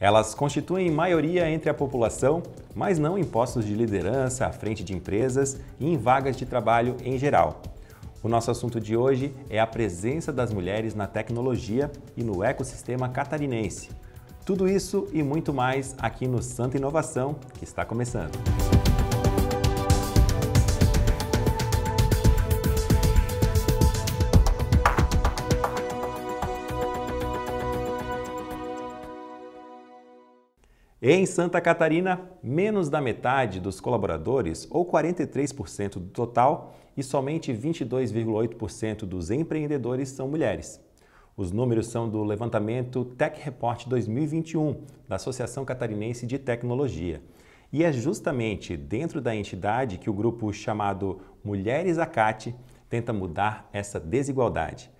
Elas constituem maioria entre a população, mas não em postos de liderança, à frente de empresas e em vagas de trabalho em geral. O nosso assunto de hoje é a presença das mulheres na tecnologia e no ecossistema catarinense. Tudo isso e muito mais aqui no Santa Inovação, que está começando. Em Santa Catarina, menos da metade dos colaboradores, ou 43% do total, e somente 22,8% dos empreendedores são mulheres. Os números são do levantamento Tech Report 2021 da Associação Catarinense de Tecnologia. E é justamente dentro da entidade que o grupo chamado Mulheres Acate tenta mudar essa desigualdade.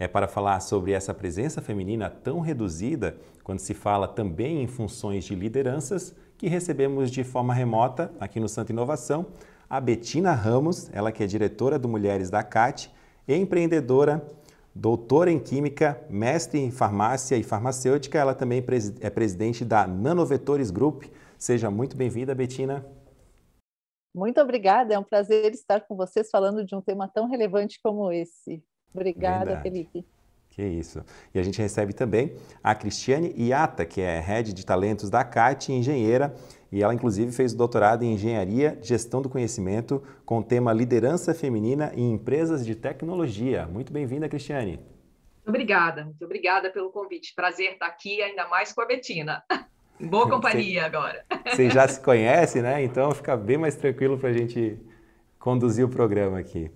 É para falar sobre essa presença feminina tão reduzida quando se fala também em funções de lideranças que recebemos de forma remota aqui no Santo Inovação a Betina Ramos, ela que é diretora do Mulheres da CAT, empreendedora, doutora em Química, mestre em Farmácia e Farmacêutica, ela também é presidente da Nanovetores Group. Seja muito bem-vinda, Betina. Muito obrigada, é um prazer estar com vocês falando de um tema tão relevante como esse. Obrigada, Felipe. Que isso. E a gente recebe também a Cristiane Iata, que é head de talentos da CAT, engenheira, e ela inclusive fez o doutorado em engenharia, gestão do conhecimento, com o tema liderança feminina em empresas de tecnologia. Muito bem-vinda, Cristiane. Obrigada, muito obrigada pelo convite. Prazer estar aqui, ainda mais com a Betina. Boa companhia agora. Vocês já se conhecem, né? Então fica bem mais tranquilo para a gente conduzir o programa aqui.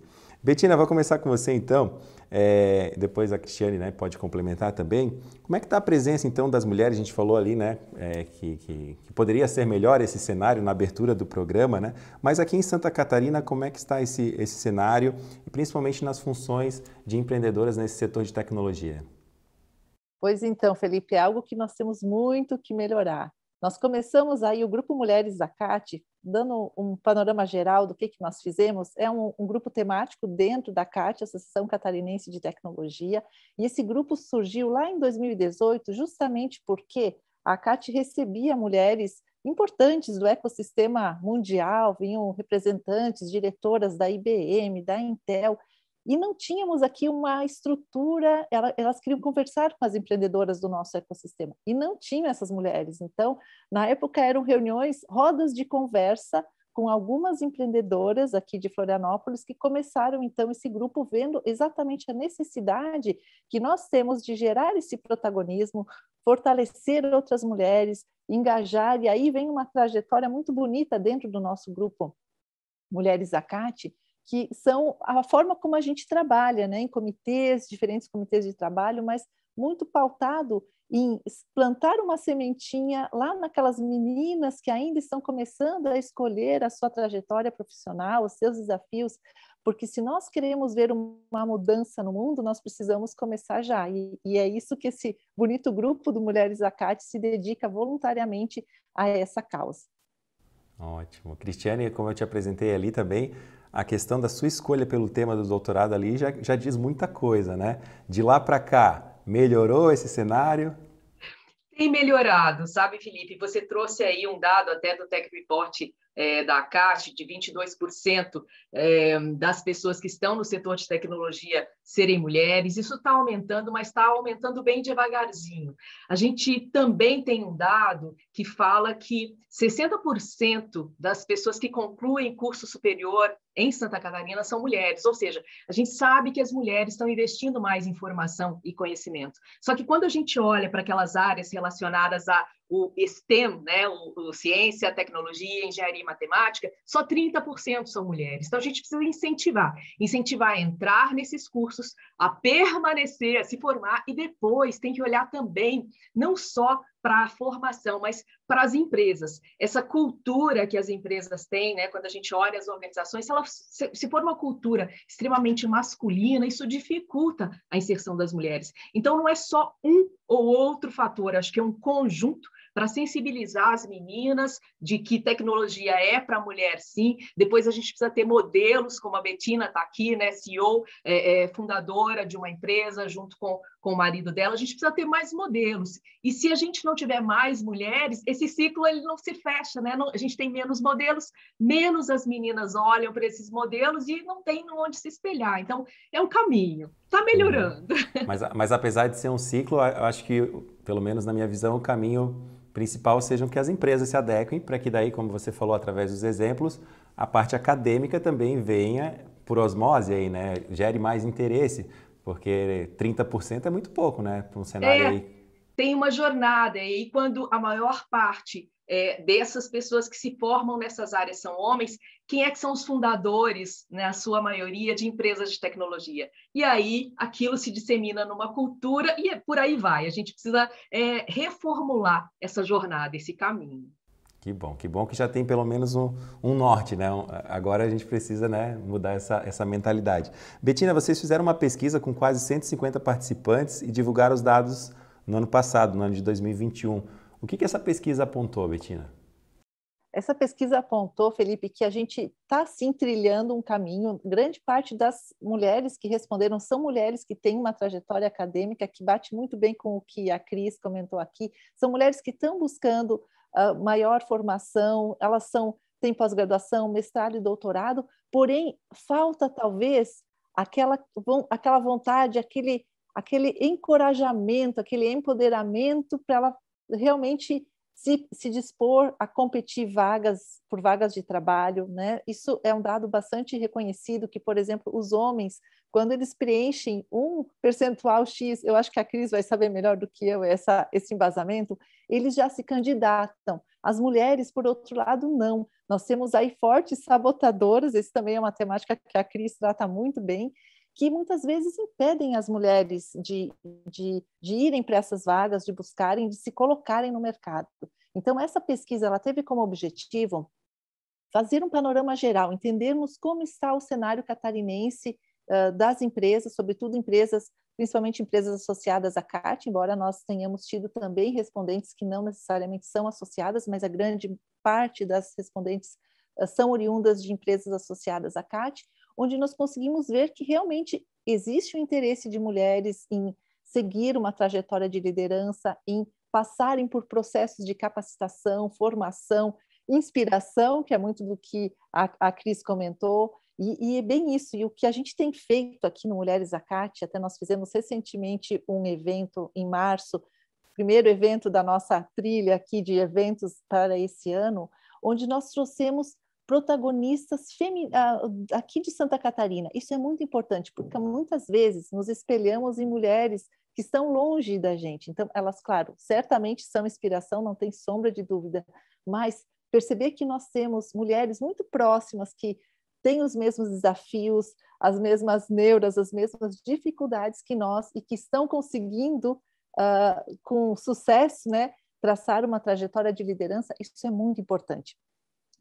Betina, vou começar com você então. É, depois a Cristiane né, pode complementar também. Como é que está a presença então das mulheres? A gente falou ali né, é, que, que, que, poderia ser melhor esse cenário na abertura do programa, né? mas aqui em Santa Catarina, como é que está esse, esse cenário, e principalmente nas funções de empreendedoras nesse setor de tecnologia? Pois então, Felipe, é algo que nós temos muito que melhorar. Nós começamos aí o Grupo Mulheres da CAT dando um panorama geral do que, que nós fizemos, é um, um grupo temático dentro da CAT, Associação Catarinense de Tecnologia, e esse grupo surgiu lá em 2018 justamente porque a CAT recebia mulheres importantes do ecossistema mundial, vinham representantes, diretoras da IBM, da Intel, e não tínhamos aqui uma estrutura, elas, queriam conversar com as empreendedoras do nosso ecossistema, e não tinham essas mulheres. Então, na época, eram reuniões, rodas de conversa com algumas empreendedoras aqui de Florianópolis que começaram então esse grupo vendo exatamente a necessidade que nós temos de gerar esse protagonismo, fortalecer outras mulheres, engajar e aí vem uma trajetória muito bonita dentro do nosso grupo Mulheres Acate, que são a forma como a gente trabalha, né, em comitês, diferentes comitês de trabalho, mas muito pautado em plantar uma sementinha lá naquelas meninas que ainda estão começando a escolher a sua trajetória profissional, os seus desafios, porque se nós queremos ver uma mudança no mundo, nós precisamos começar já. E, e é isso que esse bonito grupo do Mulheres Acate se dedica voluntariamente a essa causa. Ótimo. Cristiane, como eu te apresentei ali também, a questão da sua escolha pelo tema do doutorado ali já, já diz muita coisa, né? De lá para cá, melhorou esse cenário? Tem melhorado, sabe, Felipe? Você trouxe aí um dado até do Tech Report é, da CAT, de 22% é, das pessoas que estão no setor de tecnologia serem mulheres. Isso está aumentando, mas está aumentando bem devagarzinho. A gente também tem um dado que fala que 60% das pessoas que concluem curso superior em Santa Catarina são mulheres, ou seja, a gente sabe que as mulheres estão investindo mais em formação e conhecimento. Só que quando a gente olha para aquelas áreas relacionadas a o STEM, né, o, o ciência, tecnologia, engenharia e matemática, só 30% são mulheres. Então a gente precisa incentivar, incentivar a entrar nesses cursos, a permanecer, a se formar e depois tem que olhar também não só para a formação, mas para as empresas. Essa cultura que as empresas têm, né, quando a gente olha as organizações, se, ela, se, se for uma cultura extremamente masculina, isso dificulta a inserção das mulheres. Então, não é só um ou outro fator, acho que é um conjunto para sensibilizar as meninas de que tecnologia é para a mulher, sim. Depois a gente precisa ter modelos, como a Betina está aqui, né, CEO, é, é, fundadora de uma empresa, junto com, com o marido dela. A gente precisa ter mais modelos. E se a gente não tiver mais mulheres, esse ciclo ele não se fecha, né? Não, a gente tem menos modelos, menos as meninas olham para esses modelos e não tem onde se espelhar. Então, é um caminho. Está melhorando. Mas, mas apesar de ser um ciclo, eu acho que pelo menos na minha visão, o caminho principal sejam que as empresas se adequem para que daí, como você falou através dos exemplos, a parte acadêmica também venha por osmose aí, né? Gere mais interesse, porque 30% é muito pouco, né? Para um cenário é, aí. Tem uma jornada, e quando a maior parte é, dessas pessoas que se formam nessas áreas são homens, quem é que são os fundadores, na né, sua maioria, de empresas de tecnologia? E aí aquilo se dissemina numa cultura e é, por aí vai. A gente precisa é, reformular essa jornada, esse caminho. Que bom, que bom que já tem pelo menos um, um norte, né? agora a gente precisa né, mudar essa, essa mentalidade. Betina, vocês fizeram uma pesquisa com quase 150 participantes e divulgaram os dados no ano passado, no ano de 2021. O que, que essa pesquisa apontou, Betina? Essa pesquisa apontou, Felipe, que a gente está sim trilhando um caminho. Grande parte das mulheres que responderam são mulheres que têm uma trajetória acadêmica que bate muito bem com o que a Cris comentou aqui. São mulheres que estão buscando uh, maior formação, elas são têm pós-graduação, mestrado e doutorado, porém falta talvez aquela, aquela vontade, aquele, aquele encorajamento, aquele empoderamento para ela realmente se, se dispor a competir vagas por vagas de trabalho, né? Isso é um dado bastante reconhecido que, por exemplo, os homens, quando eles preenchem um percentual X, eu acho que a Cris vai saber melhor do que eu essa, esse embasamento, eles já se candidatam. As mulheres, por outro lado, não. Nós temos aí fortes sabotadoras, esse também é uma temática que a Cris trata muito bem, que muitas vezes impedem as mulheres de, de, de irem para essas vagas, de buscarem, de se colocarem no mercado. Então, essa pesquisa ela teve como objetivo fazer um panorama geral, entendermos como está o cenário catarinense uh, das empresas, sobretudo empresas, principalmente empresas associadas à CAT, embora nós tenhamos tido também respondentes que não necessariamente são associadas, mas a grande parte das respondentes uh, são oriundas de empresas associadas à CAT, onde nós conseguimos ver que realmente existe o interesse de mulheres em seguir uma trajetória de liderança, em passarem por processos de capacitação, formação, inspiração, que é muito do que a, a Cris comentou, e, e, é bem isso. E o que a gente tem feito aqui no Mulheres Acate, até nós fizemos recentemente um evento em março, primeiro evento da nossa trilha aqui de eventos para esse ano, onde nós trouxemos protagonistas femi... Ah, aqui de Santa Catarina. Isso é muito importante, porque muitas vezes nos espelhamos em mulheres que estão longe da gente. Então, elas, claro, certamente são inspiração, não tem sombra de dúvida, mas perceber que nós temos mulheres muito próximas que têm os mesmos desafios, as mesmas neuras, as mesmas dificuldades que nós e que estão conseguindo, uh, com sucesso, né, traçar uma trajetória de liderança, isso é muito importante.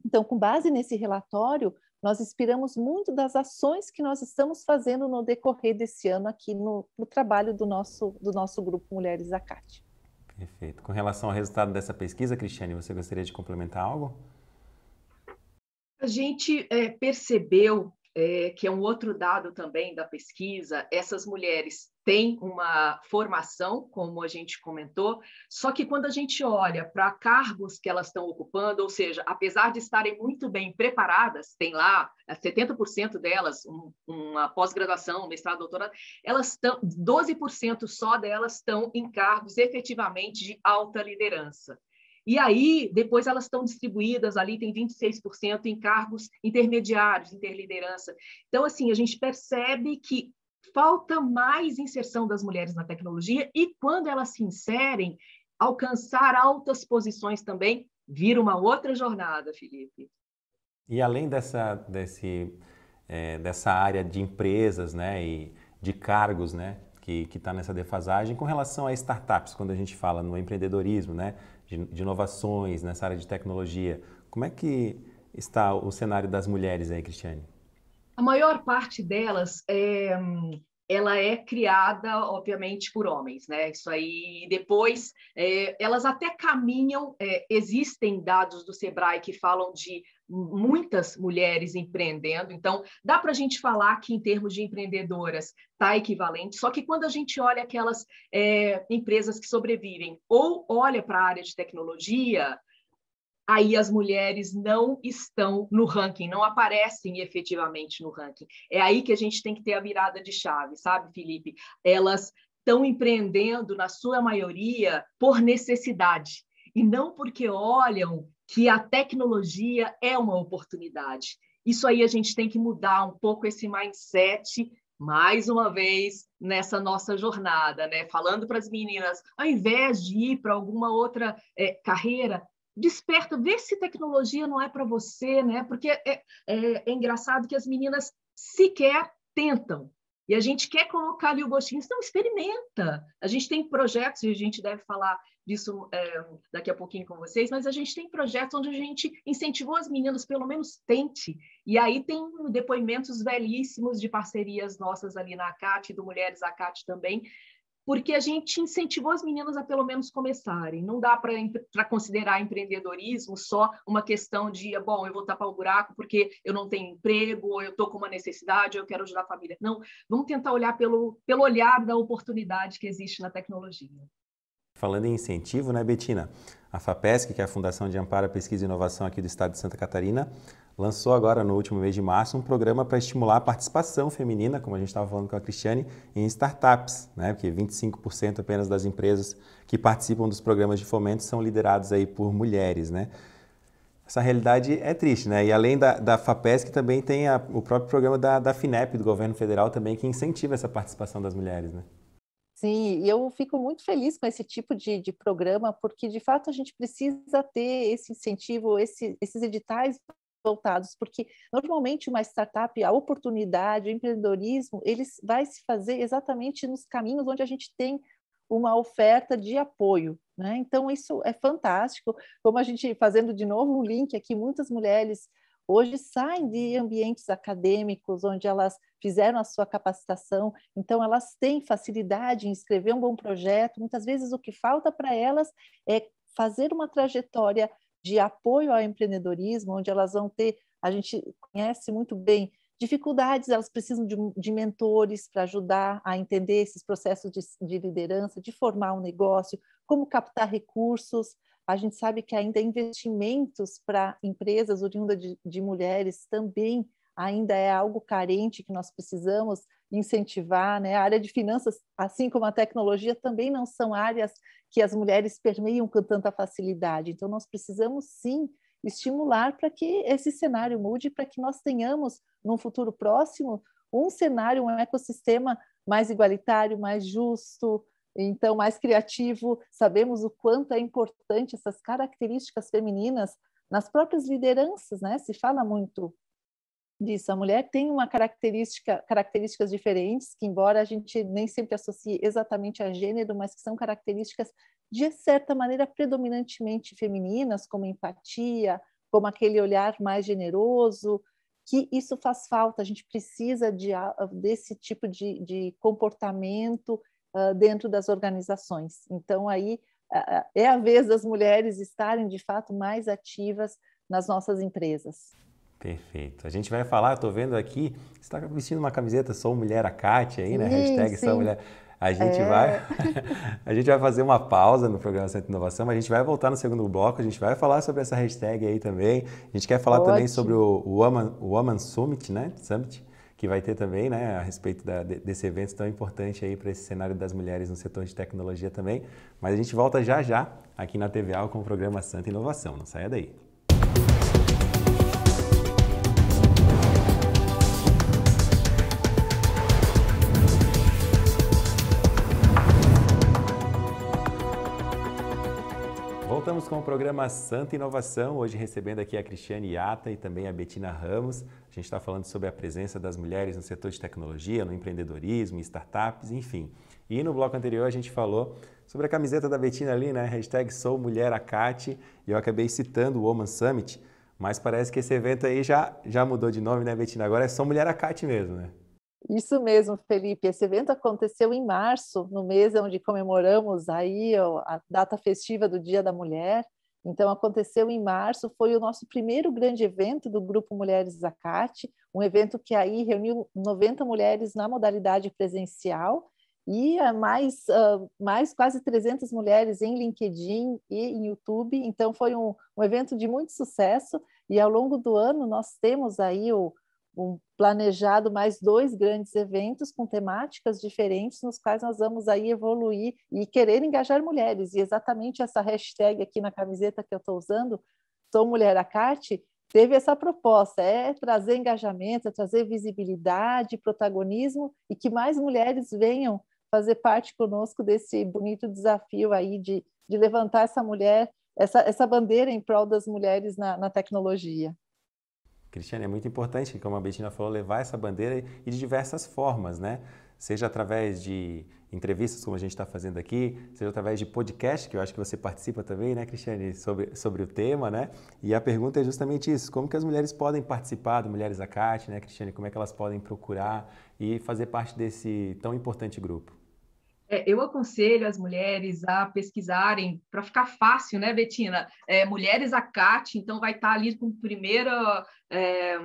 Então, com base nesse relatório, nós inspiramos muito das ações que nós estamos fazendo no decorrer desse ano aqui no, no trabalho do nosso, do nosso grupo Mulheres da Perfeito. Com relação ao resultado dessa pesquisa, Cristiane, você gostaria de complementar algo? A gente é, percebeu é, que é um outro dado também da pesquisa, essas mulheres têm uma formação, como a gente comentou, só que quando a gente olha para cargos que elas estão ocupando, ou seja, apesar de estarem muito bem preparadas, tem lá 70% é, delas um, uma pós-graduação, mestrado, doutorado, elas estão 12% só delas estão em cargos efetivamente de alta liderança. E aí, depois elas estão distribuídas ali, tem 26% em cargos intermediários, interliderança. Então, assim, a gente percebe que falta mais inserção das mulheres na tecnologia e quando elas se inserem, alcançar altas posições também vira uma outra jornada, Felipe. E além dessa, desse, é, dessa área de empresas né, e de cargos né, que está nessa defasagem, com relação a startups, quando a gente fala no empreendedorismo, né, de, de inovações nessa área de tecnologia. Como é que está o cenário das mulheres aí, Cristiane? A maior parte delas é, ela é criada, obviamente, por homens, né? Isso aí. Depois, é, elas até caminham. É, existem dados do Sebrae que falam de muitas mulheres empreendendo. Então, dá para a gente falar que, em termos de empreendedoras, está equivalente, só que quando a gente olha aquelas é, empresas que sobrevivem ou olha para a área de tecnologia, aí as mulheres não estão no ranking, não aparecem efetivamente no ranking. É aí que a gente tem que ter a virada de chave, sabe, Felipe? Elas estão empreendendo, na sua maioria, por necessidade e não porque olham que a tecnologia é uma oportunidade. Isso aí a gente tem que mudar um pouco esse mindset, mais uma vez, nessa nossa jornada, né? Falando para as meninas, ao invés de ir para alguma outra é, carreira, desperta, vê se tecnologia não é para você, né? Porque é, é, é engraçado que as meninas sequer tentam, e a gente quer colocar ali o gostinho, então experimenta. A gente tem projetos, e a gente deve falar disso é, daqui a pouquinho com vocês, mas a gente tem projetos onde a gente incentivou as meninas, pelo menos tente. E aí tem depoimentos belíssimos de parcerias nossas ali na ACAT, do Mulheres ACAT também, porque a gente incentivou as meninas a pelo menos começarem. Não dá para considerar empreendedorismo só uma questão de, bom, eu vou tapar o buraco porque eu não tenho emprego, ou eu estou com uma necessidade, eu quero ajudar a família. Não, vamos tentar olhar pelo, pelo olhar da oportunidade que existe na tecnologia. Falando em incentivo, né, Betina? A FAPESC, que é a Fundação de Amparo à Pesquisa e Inovação aqui do Estado de Santa Catarina, lançou agora no último mês de março um programa para estimular a participação feminina, como a gente estava falando com a Cristiane, em startups, né? porque 25% apenas das empresas que participam dos programas de fomento são liderados aí por mulheres. Né? Essa realidade é triste, né? E além da, da FAPESC, também tem a, o próprio programa da, da FINEP, do governo federal, também, que incentiva essa participação das mulheres, né? Sim, eu fico muito feliz com esse tipo de, de programa, porque de fato a gente precisa ter esse incentivo, esse, esses editais voltados, porque normalmente uma startup, a oportunidade, o empreendedorismo, eles vai se fazer exatamente nos caminhos onde a gente tem uma oferta de apoio, né? Então isso é fantástico, como a gente fazendo de novo um link aqui, muitas mulheres hoje saem de ambientes acadêmicos onde elas fizeram a sua capacitação, então elas têm facilidade em escrever um bom projeto. Muitas vezes o que falta para elas é fazer uma trajetória de apoio ao empreendedorismo, onde elas vão ter, a gente conhece muito bem dificuldades, elas precisam de, de mentores para ajudar a entender esses processos de, de liderança, de formar um negócio, como captar recursos. A gente sabe que ainda investimentos para empresas oriundas de, de mulheres também ainda é algo carente que nós precisamos incentivar, né? A área de finanças, assim como a tecnologia, também não são áreas que as mulheres permeiam com tanta facilidade. Então, nós precisamos sim estimular para que esse cenário mude, para que nós tenhamos, num futuro próximo, um cenário, um ecossistema mais igualitário, mais justo, então mais criativo. Sabemos o quanto é importante essas características femininas nas próprias lideranças, né? Se fala muito disso. A mulher tem uma característica, características diferentes, que embora a gente nem sempre associe exatamente a gênero, mas que são características de certa maneira predominantemente femininas, como empatia, como aquele olhar mais generoso, que isso faz falta. A gente precisa de, desse tipo de, de comportamento uh, dentro das organizações. Então aí é a vez das mulheres estarem de fato mais ativas nas nossas empresas. Perfeito. A gente vai falar, estou vendo aqui, você está vestindo uma camiseta Sou Mulher Acate aí, né? Hashtag sim. Sou Mulher. A gente, é. vai, a gente vai fazer uma pausa no programa Centro de Inovação, mas a gente vai voltar no segundo bloco, a gente vai falar sobre essa hashtag aí também. A gente quer falar Ótimo. também sobre o Woman, Woman Summit, né? Summit, que vai ter também, né, a respeito da, desse evento tão importante aí para esse cenário das mulheres no setor de tecnologia também. Mas a gente volta já já aqui na TVA com o programa Santa Inovação. Não saia daí. Voltamos com o programa Santa Inovação, hoje recebendo aqui a Cristiane Yata e também a Betina Ramos. A gente está falando sobre a presença das mulheres no setor de tecnologia, no empreendedorismo, em startups, enfim. E no bloco anterior a gente falou sobre a camiseta da Betina ali, né? Hashtag Sou Mulher Acate, e eu acabei citando o Woman Summit, mas parece que esse evento aí já, já mudou de nome, né, Betina? Agora é Sou Mulher Acate mesmo, né? Isso mesmo, Felipe. Esse evento aconteceu em março, no mês onde comemoramos aí a data festiva do Dia da Mulher. Então, aconteceu em março, foi o nosso primeiro grande evento do Grupo Mulheres Zacate, um evento que aí reuniu 90 mulheres na modalidade presencial e eh, mais, ah, mais quase 300 mulheres em LinkedIn e em YouTube. Então, foi um, um evento de muito sucesso e ao longo do ano nós temos aí o, um, planejado mais dois grandes eventos com temáticas diferentes, nos quais nós vamos aí evoluir e querer engajar mulheres. E exatamente essa hashtag aqui na camiseta que eu estou usando, Sou Mulher a Carte, teve essa proposta, é trazer engajamento, é trazer visibilidade, protagonismo e que mais mulheres venham fazer parte conosco desse bonito desafio aí de, de levantar essa mulher, essa, essa bandeira em prol das mulheres na, na tecnologia. Cristiane, é muito importante, como a Bettina falou, levar essa bandeira e de diversas formas, né? Seja através de entrevistas, como a gente está fazendo aqui, seja através de podcast, que eu acho que você participa também, né, Cristiane, sobre, sobre o tema, né? E a pergunta é justamente isso, como que as mulheres podem participar do Mulheres Acate, né, Cristiane? Como é que elas podem procurar e fazer parte desse tão importante grupo? É, eu aconselho as mulheres a pesquisarem para ficar fácil, né, Betina? É, mulheres a então vai estar tá ali com primeira é,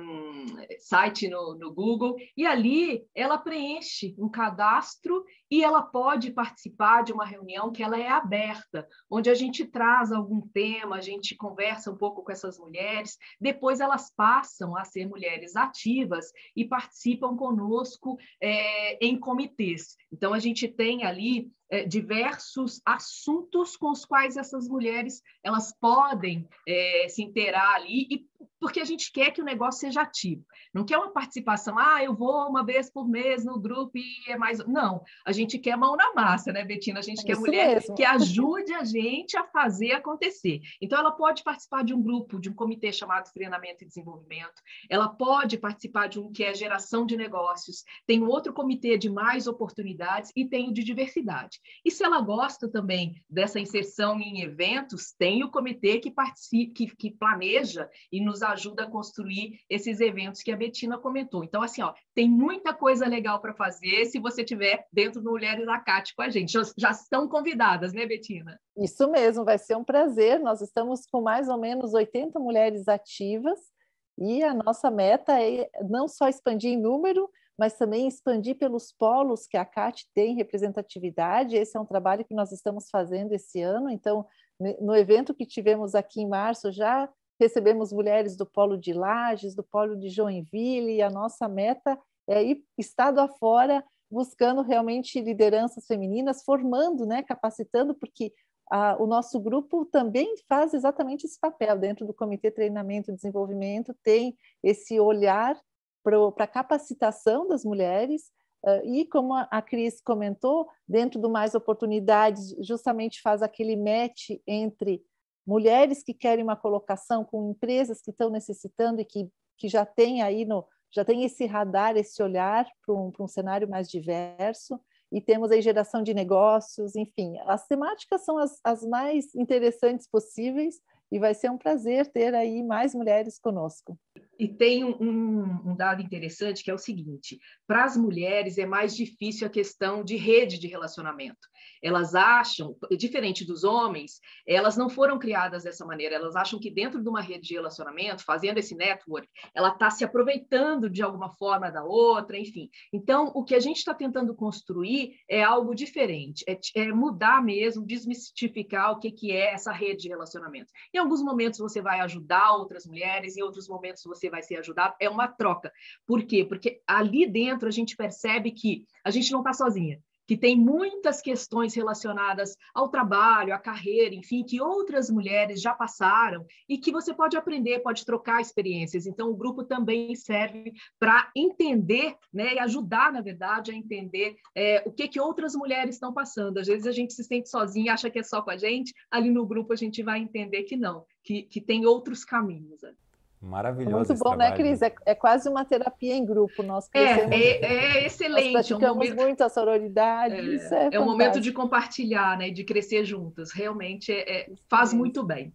site no, no, Google, e ali ela preenche um cadastro e ela pode participar de uma reunião que ela é aberta, onde a gente traz algum tema, a gente conversa um pouco com essas mulheres, depois elas passam a ser mulheres ativas e participam conosco é, em comitês. Então a gente tem ali é, diversos assuntos com os quais essas mulheres elas podem é, se interar ali, e, porque a gente quer que o negócio seja ativo. Não quer uma participação, ah, eu vou uma vez por mês no grupo e é mais. Não, a gente quer mão na massa, né, Betina? A gente é quer mulher mesmo. que ajude a gente a fazer acontecer. Então, ela pode participar de um grupo, de um comitê chamado Treinamento e Desenvolvimento, ela pode participar de um que é geração de negócios, tem um outro comitê de mais oportunidades e tem o de diversidade. E se ela gosta também dessa inserção em eventos, tem o comitê que participa, que, que planeja e nos ajuda a construir esses eventos que a Betina comentou. Então, assim, ó, tem muita coisa legal para fazer se você tiver dentro do Mulheres Acate com a gente. Já, já estão convidadas, né, Betina? Isso mesmo, vai ser um prazer. Nós estamos com mais ou menos 80 mulheres ativas. E a nossa meta é não só expandir em número, mas também expandir pelos polos que a CAT tem representatividade. Esse é um trabalho que nós estamos fazendo esse ano. Então, no evento que tivemos aqui em março, já recebemos mulheres do polo de Lages, do polo de Joinville, e a nossa meta é ir estado afora buscando realmente lideranças femininas, formando, né, capacitando, porque o nosso grupo também faz exatamente esse papel dentro do Comitê Treinamento e Desenvolvimento, tem esse olhar para a capacitação das mulheres Uh, e como a Cris comentou, dentro do Mais Oportunidades, justamente faz aquele match entre mulheres que querem uma colocação com empresas que estão necessitando e que, que já têm aí no já tem esse radar, esse olhar para um, um cenário mais diverso, e temos aí geração de negócios, enfim, as temáticas são as, as mais interessantes possíveis, e vai ser um prazer ter aí mais mulheres conosco. E tem um, um, dado interessante que é o seguinte: para as mulheres é mais difícil a questão de rede de relacionamento. Elas acham, diferente dos homens, elas não foram criadas dessa maneira. Elas acham que dentro de uma rede de relacionamento, fazendo esse network, ela está se aproveitando de alguma forma da outra, enfim. Então, o que a gente está tentando construir é algo diferente, é, é mudar mesmo, desmistificar o que, que é essa rede de relacionamento. Em alguns momentos você vai ajudar outras mulheres, em outros momentos você você vai ser ajudado, é uma troca. Por quê? Porque ali dentro a gente percebe que a gente não está sozinha, que tem muitas questões relacionadas ao trabalho, à carreira, enfim, que outras mulheres já passaram e que você pode aprender, pode trocar experiências. Então, o grupo também serve para entender né, e ajudar, na verdade, a entender é, o que, que outras mulheres estão passando. Às vezes a gente se sente sozinha, acha que é só com a gente, ali no grupo a gente vai entender que não, que, que tem outros caminhos. Né. Maravilhoso. Muito bom, né, Cris? É, é, quase uma terapia em grupo. Nós é, é, é excelente. Nós praticamos um momento... muito a sororidade. É, é, é, um momento de compartilhar, né, de crescer juntas. Realmente é, é, faz muito bem.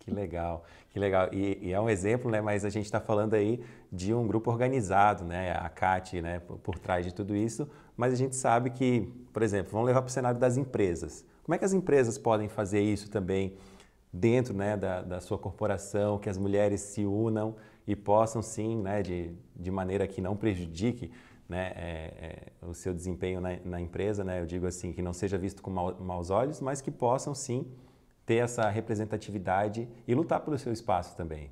Que legal, que legal. E, e, é um exemplo, né? Mas a gente está falando aí de um grupo organizado, né? A CAT, né? Por, por trás de tudo isso. Mas a gente sabe que, por exemplo, vamos levar para o cenário das empresas. Como é que as empresas podem fazer isso também? dentro né, da, da sua corporação, que as mulheres se unam e possam sim, né, de, de maneira que não prejudique né, é, é, o seu desempenho na, na, empresa, né, eu digo assim, que não seja visto com maus olhos, mas que possam sim ter essa representatividade e lutar pelo seu espaço também.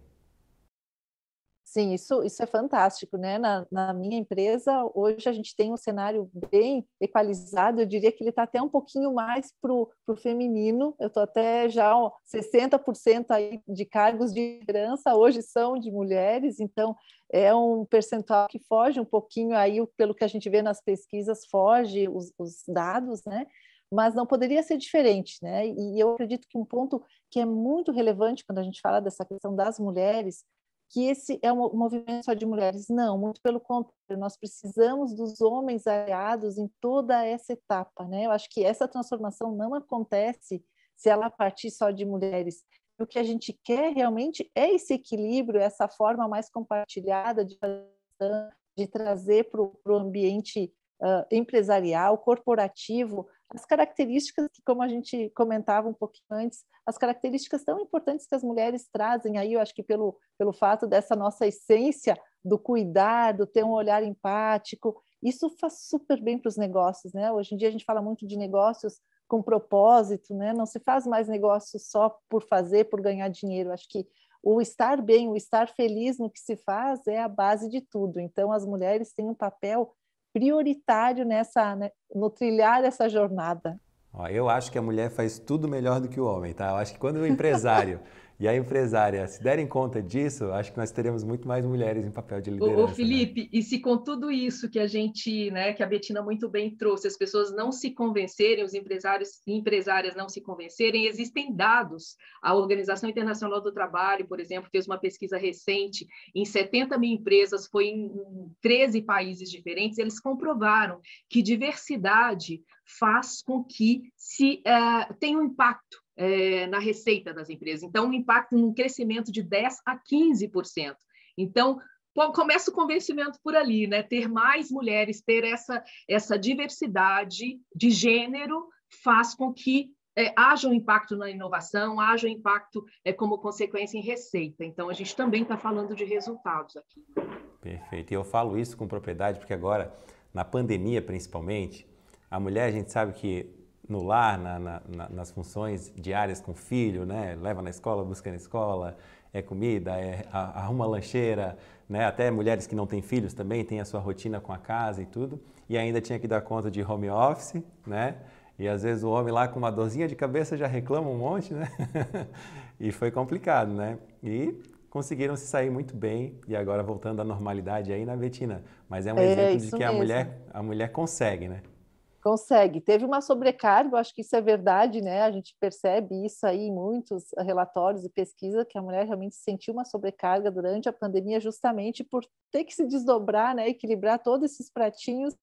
Sim, isso, isso é fantástico, né? Na, na, minha empresa, hoje a gente tem um cenário bem equalizado, eu diria que ele está até um pouquinho mais para o feminino, eu estou até já 60% aí de cargos de liderança hoje são de mulheres, então é um percentual que foge um pouquinho aí, pelo que a gente vê nas pesquisas, foge os, os dados, né? mas não poderia ser diferente, né? E eu acredito que um ponto que é muito relevante quando a gente fala dessa questão das mulheres que esse é um movimento só de mulheres. Não, muito pelo contrário, nós precisamos dos homens aliados em toda essa etapa. Né? Eu acho que essa transformação não acontece se ela partir só de mulheres. O que a gente quer realmente é esse equilíbrio, essa forma mais compartilhada de, de trazer para o ambiente uh, empresarial, corporativo, as características que, como a gente comentava um pouquinho antes, as características tão importantes que as mulheres trazem aí, eu acho que pelo, pelo fato dessa nossa essência do cuidado ter um olhar empático, isso faz super bem para os negócios, né? Hoje em dia a gente fala muito de negócios com propósito, né? Não se faz mais negócio só por fazer, por ganhar dinheiro. Acho que o estar bem, o estar feliz no que se faz é a base de tudo. Então, as mulheres têm um papel prioritário nessa, né, no trilhar dessa jornada? Ó, eu acho que a mulher faz tudo melhor do que o homem, tá? Eu acho que quando o empresário e a empresária se derem conta disso, acho que nós teremos muito mais mulheres em papel de liderança. Ô, né? Felipe, né? e se com tudo isso que a gente, né, que a Betina muito bem trouxe, as pessoas não se convencerem, os empresários e empresárias não se convencerem, existem dados. A Organização Internacional do Trabalho, por exemplo, fez uma pesquisa recente em 70 mil empresas, foi em 13 países diferentes, eles comprovaram que diversidade faz com que se uh, tenha um impacto é, na receita das empresas. Então, um impacto num crescimento de 10% a 15%. Então, começa o convencimento por ali, né? Ter mais mulheres, ter essa, essa diversidade de gênero faz com que é, haja um impacto na inovação, haja um impacto é, como consequência em receita. Então, a gente também está falando de resultados aqui. Perfeito. E eu falo isso com propriedade, porque agora, na pandemia principalmente, a mulher, a gente sabe que no lar, na, na, nas funções diárias com o filho, né? Leva na escola, busca na escola, é comida, é, arruma lancheira, né? Até mulheres que não têm filhos também têm a sua rotina com a casa e tudo. E ainda tinha que dar conta de home office, né? E às vezes o homem lá com uma dorzinha de cabeça já reclama um monte, né? e foi complicado, né? E conseguiram se sair muito bem e agora voltando à normalidade aí na Betina. Mas é um é, exemplo de que mesmo. a mulher, a mulher consegue, né? Consegue. Teve uma sobrecarga, acho que isso é verdade, né? A gente percebe isso aí em muitos relatórios e pesquisa que a mulher realmente sentiu uma sobrecarga durante a pandemia justamente por ter que se desdobrar, né, equilibrar todos esses pratinhos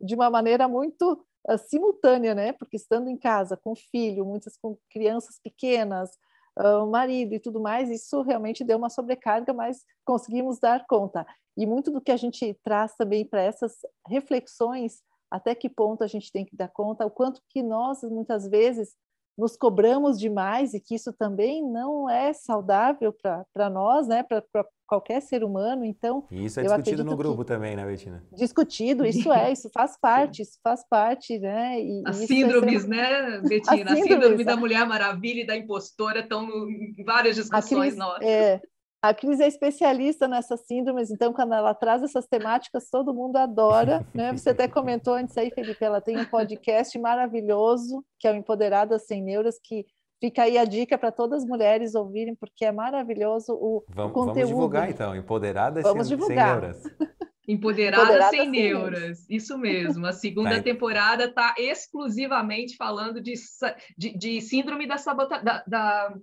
de uma maneira muito uh, simultânea, né? Porque estando em casa com filho, muitas com crianças pequenas, uh, marido e tudo mais, isso realmente deu uma sobrecarga, mas conseguimos dar conta. E muito do que a gente traz também para essas reflexões até que ponto a gente tem que dar conta, o quanto que nós muitas vezes nos cobramos demais e que isso também não é saudável para nós, né, para qualquer ser humano. Então, e isso é discutido no grupo que... também, né, Betina? Discutido, isso é, isso faz parte, isso faz parte, né? E, As é síndromes, né, Betina? A síndrome da é. Mulher Maravilha e da impostora estão em várias discussões Aqueles, nossas. É, a Cris é especialista nessas síndromes, então quando ela traz essas temáticas, todo mundo adora. Né? Você até comentou antes aí, Felipe, ela tem um podcast maravilhoso, que é o Empoderadas Sem Neuras, que fica aí a dica para todas as mulheres ouvirem, porque é maravilhoso o, vamos, conteúdo. Vamos divulgar então, Empoderadas vamos sem, divulgar. sem Neuras. Empoderadas Empoderada sem, sem neuras. neuras, isso mesmo. A segunda tá temporada está exclusivamente falando de, de, de síndrome da, sabota, da, da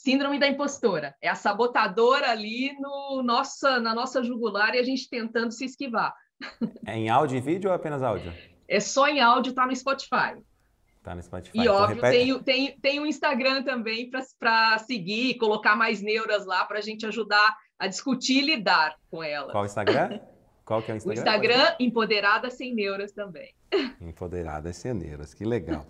Síndrome da impostora. É a sabotadora ali no nossa, na nossa jugular e a gente tentando se esquivar. É em áudio e vídeo ou é apenas áudio? É só em áudio, tá no Spotify. Tá no Spotify. E então, óbvio, repete... tem, tem, tem um Instagram também para seguir, colocar mais neuras lá para a gente ajudar a discutir e lidar com elas. Qual o Instagram? Qual que é o Instagram? O Instagram, Empoderada Sem Neuras também. Empoderada Sem Neuras, que legal.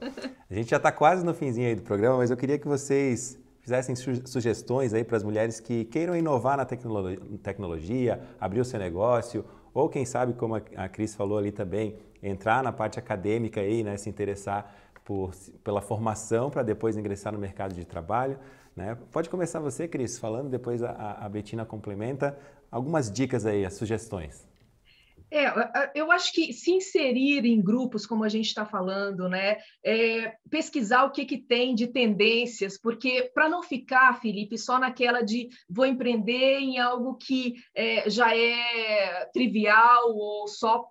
A gente já está quase no finzinho aí do programa, mas eu queria que vocês fizessem sugestões aí para as mulheres que queiram inovar na tecno tecnologia, abrir o seu negócio, ou quem sabe, como a, a Cris falou ali também, entrar na parte acadêmica aí, né, se interessar por, pela formação para depois ingressar no mercado de trabalho. Né? Pode começar você, Cris, falando, depois a, a Betina complementa. Algumas dicas aí, as sugestões. É, eu acho que se inserir em grupos, como a gente está falando, né, é, pesquisar o que, que tem de tendências, porque para não ficar, Felipe, só naquela de vou empreender em algo que é, já é trivial ou só.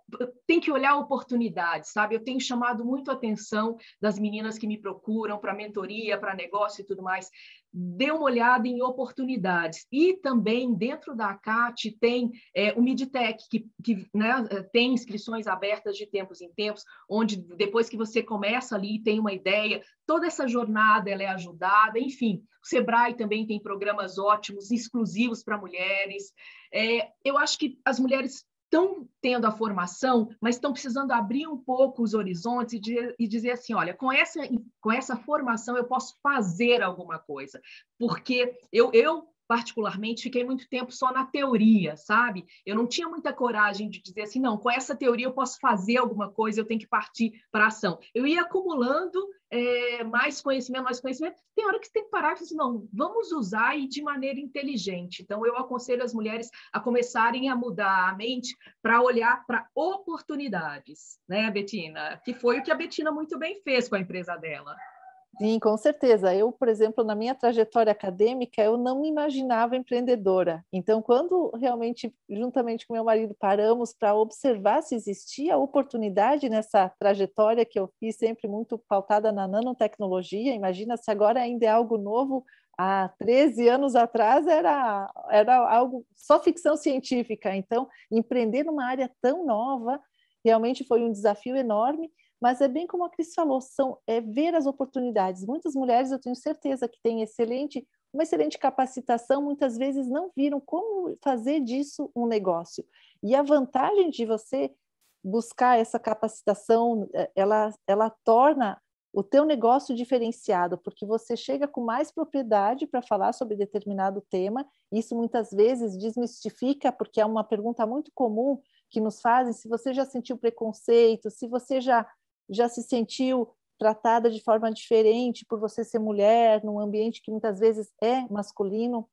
Tem que olhar oportunidades, sabe? Eu tenho chamado muito a atenção das meninas que me procuram para mentoria, para negócio e tudo mais dê uma olhada em oportunidades. E também, dentro da ACAT, tem é, o Midtech, que, que né, é, tem inscrições abertas de tempos em tempos, onde depois que você começa ali, e tem uma ideia, toda essa jornada ela é ajudada, enfim. O Sebrae também tem programas ótimos, exclusivos para mulheres. É, eu acho que as mulheres estão tendo a formação, mas estão precisando abrir um pouco os horizontes e, de, e, dizer assim, olha, com essa, com essa formação eu posso fazer alguma coisa, porque eu, eu particularmente, fiquei muito tempo só na teoria, sabe? Eu não tinha muita coragem de dizer assim, não, com essa teoria eu posso fazer alguma coisa, eu tenho que partir para ação. Eu ia acumulando é, mais conhecimento, mais conhecimento. Tem hora que você tem que parar e falar assim, não, vamos usar e de maneira inteligente. Então, eu aconselho as mulheres a começarem a mudar a mente para olhar para oportunidades, né, Betina? Que foi o que a Betina muito bem fez com a empresa dela. Sim, com certeza. Eu, por exemplo, na minha trajetória acadêmica, eu não me imaginava empreendedora. Então, quando realmente, juntamente com meu marido, paramos para observar se existia oportunidade nessa trajetória que eu fiz, sempre muito pautada na nanotecnologia, imagina se agora ainda é algo novo. Há 13 anos atrás era, era algo só ficção científica. Então, empreender numa área tão nova realmente foi um desafio enorme mas é bem como a Cris falou, são é ver as oportunidades. Muitas mulheres, eu tenho certeza que têm excelente, uma excelente capacitação, muitas vezes não viram como fazer disso um negócio. E a vantagem de você buscar essa capacitação, é, ela, ela torna o teu negócio diferenciado, porque você chega com mais propriedade para falar sobre determinado tema. Isso muitas vezes desmistifica, porque é uma pergunta muito comum que nos fazem, se você já sentiu preconceito, se você já já se sentiu tratada de forma diferente por você ser mulher, num ambiente que muitas vezes é masculino.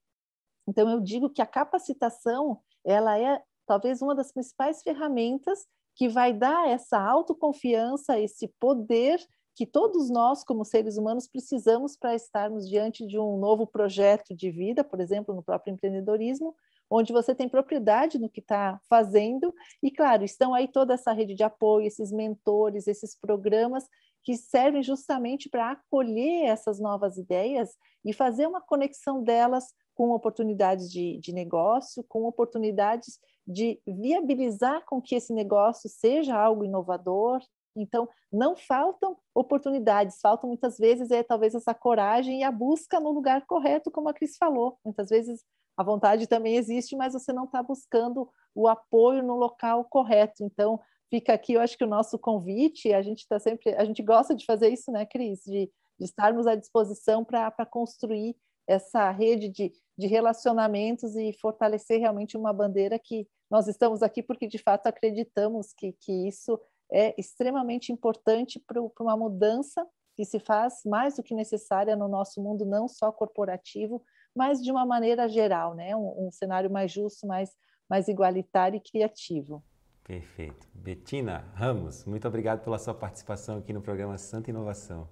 Então, eu digo que a capacitação, ela é talvez uma das principais ferramentas que vai dar essa autoconfiança, esse poder que todos nós, como seres humanos, precisamos para estarmos diante de um novo projeto de vida, por exemplo, no próprio empreendedorismo, onde você tem propriedade no que está fazendo. E, claro, estão aí toda essa rede de apoio, esses mentores, esses programas que servem justamente para acolher essas novas ideias e fazer uma conexão delas com oportunidades de, de negócio, com oportunidades de viabilizar com que esse negócio seja algo inovador. Então, não faltam oportunidades, faltam muitas vezes é talvez essa coragem e a busca no lugar correto, como a Cris falou. Muitas vezes a vontade também existe, mas você não está buscando o apoio no local correto. Então, fica aqui, eu acho que o nosso convite, a gente está sempre, a gente gosta de fazer isso, né, Cris? De, de estarmos à disposição para construir essa rede de, de relacionamentos e fortalecer realmente uma bandeira que nós estamos aqui porque de fato acreditamos que, que isso é extremamente importante para uma mudança que se faz mais do que necessária no nosso mundo, não só corporativo, mas de uma maneira geral, né? um, um cenário mais justo, mais, mais igualitário e criativo. Perfeito. Betina Ramos, muito obrigado pela sua participação aqui no programa Santa Inovação.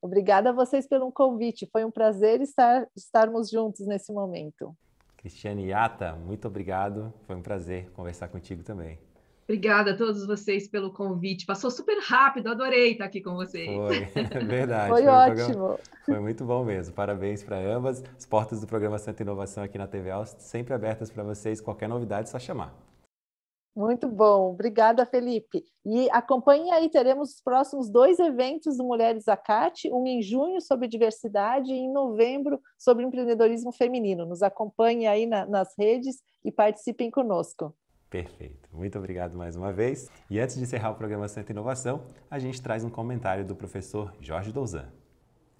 Obrigada a vocês pelo convite. Foi um prazer estar, estarmos juntos nesse momento. Cristiane Yata, muito obrigado. Foi um prazer conversar contigo também. Obrigada a todos vocês pelo convite. Passou super rápido, adorei estar aqui com vocês. Foi, é verdade. foi, foi ótimo. Um foi muito bom mesmo. Parabéns para ambas. As portas do programa Santa Inovação aqui na TV Alves sempre abertas para vocês. Qualquer novidade, é só chamar. Muito bom, obrigada, Felipe. E acompanhe aí, teremos os próximos dois eventos do Mulheres Acate, um em junho sobre diversidade e em novembro sobre empreendedorismo feminino. Nos acompanhe aí na, nas redes e participem conosco. Perfeito. Muito obrigado mais uma vez. E antes de encerrar o programa Centro Inovação, a gente traz um comentário do professor Jorge Douzan.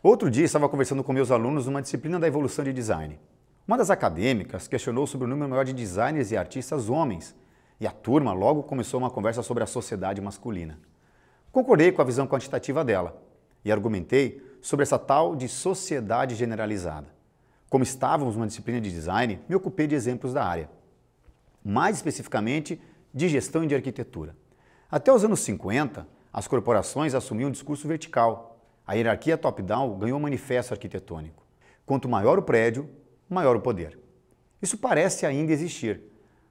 Outro dia estava conversando com meus alunos numa disciplina da evolução de design. Uma das acadêmicas questionou sobre o número maior de designers e artistas homens, e a turma logo começou uma conversa sobre a sociedade masculina. Concordei com a visão quantitativa dela e argumentei sobre essa tal de sociedade generalizada. Como estávamos numa disciplina de design, me ocupei de exemplos da área mais especificamente de gestão e de arquitetura. Até os anos 50, as corporações assumiam um discurso vertical. A hierarquia top-down ganhou um manifesto arquitetônico. Quanto maior o prédio, maior o poder. Isso parece ainda existir,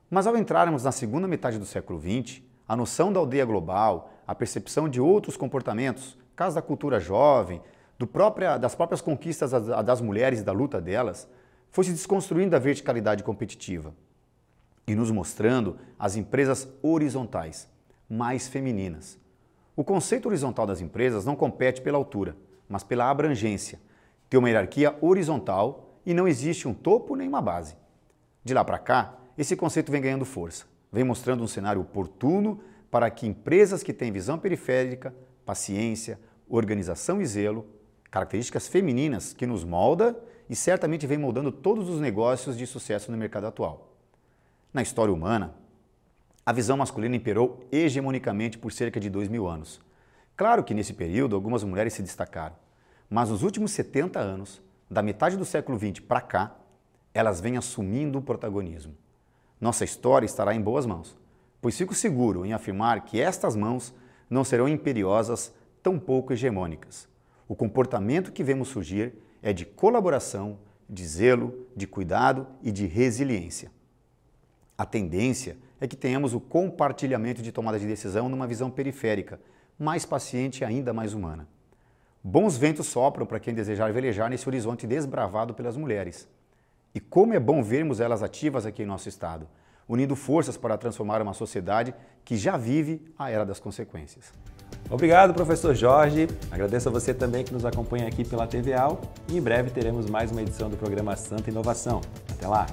mas ao entrarmos na segunda metade do século XX, a noção da aldeia global, a percepção de outros comportamentos, caso da cultura jovem, própria, das próprias conquistas das mulheres e da luta delas, foi se desconstruindo a verticalidade competitiva e nos mostrando as empresas horizontais, mais femininas. O conceito horizontal das empresas não compete pela altura, mas pela abrangência. Tem uma hierarquia horizontal e não existe um topo nem uma base. De lá para cá, esse conceito vem ganhando força, vem mostrando um cenário oportuno para que empresas que têm visão periférica, paciência, organização e zelo, características femininas que nos molda e certamente vem moldando todos os negócios de sucesso no mercado atual. Na história humana, a visão masculina imperou hegemonicamente por cerca de dois mil anos. Claro que nesse período algumas mulheres se destacaram, mas nos últimos 70 anos, da metade do século XX para cá, elas vêm assumindo o protagonismo. Nossa história estará em boas mãos, pois fico seguro em afirmar que estas mãos não serão imperiosas, tampouco hegemônicas. O comportamento que vemos surgir é de colaboração, de zelo, de cuidado e de resiliência. A tendência é que tenhamos o compartilhamento de tomada de decisão numa visão periférica, mais paciente e ainda mais humana. Bons ventos sopram para quem desejar velejar nesse horizonte desbravado pelas mulheres. E como é bom vermos elas ativas aqui em nosso estado, unindo forças para transformar uma sociedade que já vive a era das consequências. Obrigado, professor Jorge. Agradeço a você também que nos acompanha aqui pela TVAL e em breve teremos mais uma edição do programa Santa Inovação. Até lá!